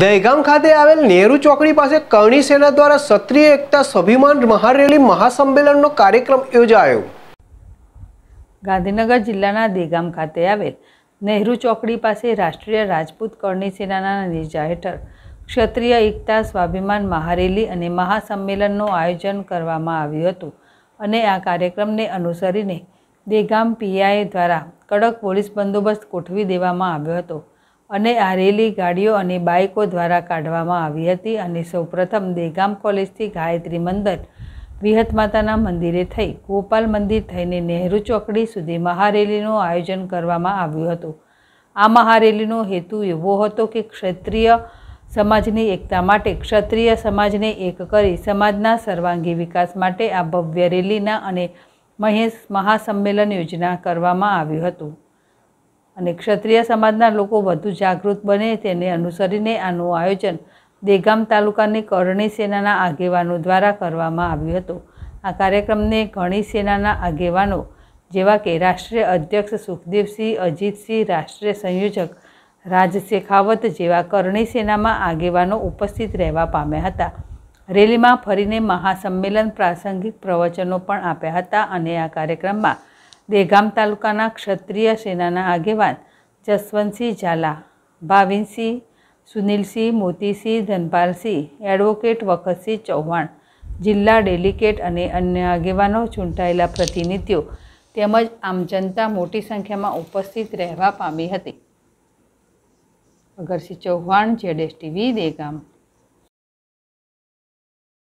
દેગામ ખાતે આવેલ નેહરુ ચોકડી પાસે કરણી સેના દ્વારા ક્ષત્રિય એકતા સ્વાભિમાન મહારેલી મહાસંમેલનનો કાર્યક્રમ યોજાયો ગાંધીનગર જિલ્લાના દેગામ ખાતે આવેલ નેહરુ ચોકડી પાસે રાષ્ટ્રીય રાજપૂત કરણી સેનાના નેજા હેઠળ ક્ષત્રિય એકતા સ્વાભિમાન મહારેલી અને મહાસંમેલનનો આયોજન કરવામાં આવ્યો હતો અને આ કાર્યક્રમને અનુસરીને દેગામ પીઆઈએ દ્વારા કડક પોલીસ બંદોબસ્ત ગોઠવી દેવામાં આવ્યો હતો અને આ રેલી ગાડીઓ અને બાઇકો દ્વારા કાઢવામાં આવી હતી અને સૌપ્રથમ દેગામ કોલેજ થી गायत्री મંદિર વિહત માતાના મંદિરે થઈ ગોપાલ મંદિર થઈને નેહરુ ચોકડી સુધી મહારેલીનું આયોજન કરવામાં આવ્યું હતું આ મહારેલીનો હેતુ એવો હતો કે ક્ષત્રિય સમાજની એકતા માટે ક્ષત્રિય સમાજને એક કરી સમાજના सर्वांगीण વિકાસ માટે આ ભવ્ય રેલીના અને મહેશ મહાસંમેલન યોજણા કરવામાં આવ્યું હતું અને ક્ષત્રિય સમાજના લોકો વધુ જાગૃત બને તેના અનુસરીને આનું આયોજન દેગામ તાલુકાની કરણે સેનાના આગેવાનો દ્વારા કરવામાં આવ્યું હતો આ કાર્યક્રમને કરણે સેનાના આગેવાનો જેવા કે રાષ્ટ્રીય અધ્યક્ષ સુખદેવસિંહ અજીતસિંહ રાષ્ટ્રીય સંયોજક રાજસેખાવત જેવા કરણે સેનામાં આગેવાનો ઉપસ્થિત રહેવા પામે હતા રેલીમાં ફરીને મહાસંમેલન પ્રાસંગિક પ્રવચનો પણ આપ્યા હતા અને આ કાર્યક્રમમાં દેગામ તાલુકાના ક્ષત્રિય સેનાના આગેવાન જસવંતસિંહ જાલા ભ אביનસિંહ સુનિલસિંહ મોતીસિંહ જનપાલસિંહ એડવોકેટ વખતસિંહ ચૌહાણ જિલ્લા ડેલિકેટ અને અન્ય આગેવાનો ચૂંટણીલા પ્રતિનિધ્યો તેમજ આમ જનતા મોટી સંખ્યામાં ઉપસ્થિત રહેવા પામી હતી. અગરસિંહ ચૌહાણ જેડએસટીવી દેગામ